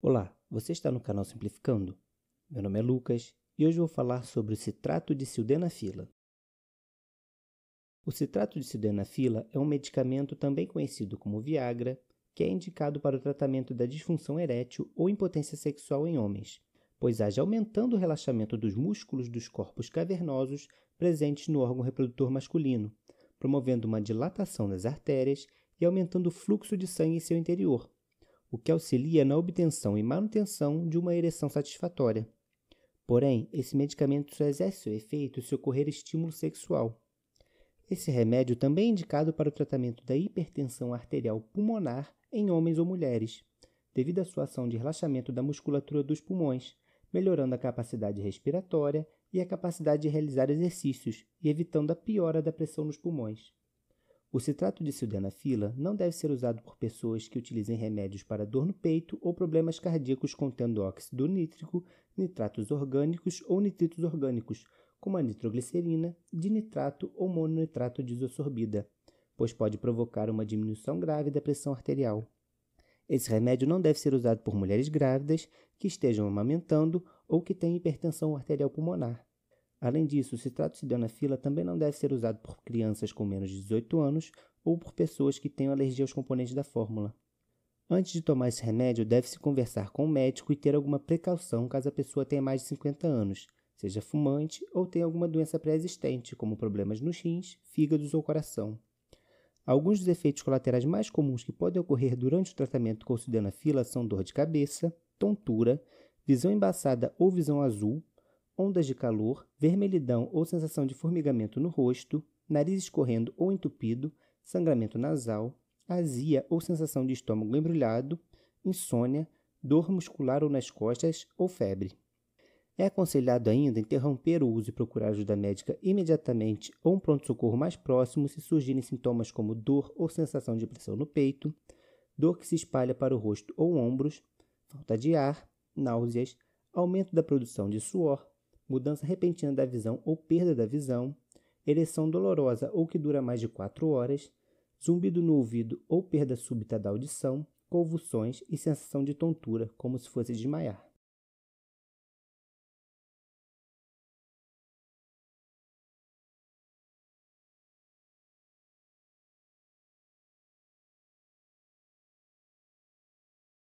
Olá, você está no canal Simplificando? Meu nome é Lucas e hoje vou falar sobre o citrato de sildenafila. O citrato de sildenafila é um medicamento também conhecido como Viagra, que é indicado para o tratamento da disfunção erétil ou impotência sexual em homens, pois age aumentando o relaxamento dos músculos dos corpos cavernosos presentes no órgão reprodutor masculino, promovendo uma dilatação das artérias e aumentando o fluxo de sangue em seu interior, o que auxilia na obtenção e manutenção de uma ereção satisfatória. Porém, esse medicamento só exerce seu efeito se ocorrer estímulo sexual. Esse remédio também é indicado para o tratamento da hipertensão arterial pulmonar em homens ou mulheres, devido à sua ação de relaxamento da musculatura dos pulmões, melhorando a capacidade respiratória e a capacidade de realizar exercícios e evitando a piora da pressão nos pulmões. O citrato de sildenafila não deve ser usado por pessoas que utilizem remédios para dor no peito ou problemas cardíacos contendo óxido nítrico, nitratos orgânicos ou nitritos orgânicos, como a nitroglicerina, dinitrato ou mononitrato desossorbida, pois pode provocar uma diminuição grave da pressão arterial. Esse remédio não deve ser usado por mulheres grávidas que estejam amamentando ou que têm hipertensão arterial pulmonar, Além disso, o citrato de danafila também não deve ser usado por crianças com menos de 18 anos ou por pessoas que tenham alergia aos componentes da fórmula. Antes de tomar esse remédio, deve-se conversar com o médico e ter alguma precaução caso a pessoa tenha mais de 50 anos, seja fumante ou tenha alguma doença pré-existente, como problemas nos rins, fígados ou coração. Alguns dos efeitos colaterais mais comuns que podem ocorrer durante o tratamento com sildenafila são dor de cabeça, tontura, visão embaçada ou visão azul, ondas de calor, vermelhidão ou sensação de formigamento no rosto, nariz escorrendo ou entupido, sangramento nasal, azia ou sensação de estômago embrulhado, insônia, dor muscular ou nas costas ou febre. É aconselhado ainda interromper o uso e procurar ajuda médica imediatamente ou um pronto-socorro mais próximo se surgirem sintomas como dor ou sensação de pressão no peito, dor que se espalha para o rosto ou ombros, falta de ar, náuseas, aumento da produção de suor, mudança repentina da visão ou perda da visão, ereção dolorosa ou que dura mais de 4 horas, zumbido no ouvido ou perda súbita da audição, convulsões e sensação de tontura, como se fosse desmaiar.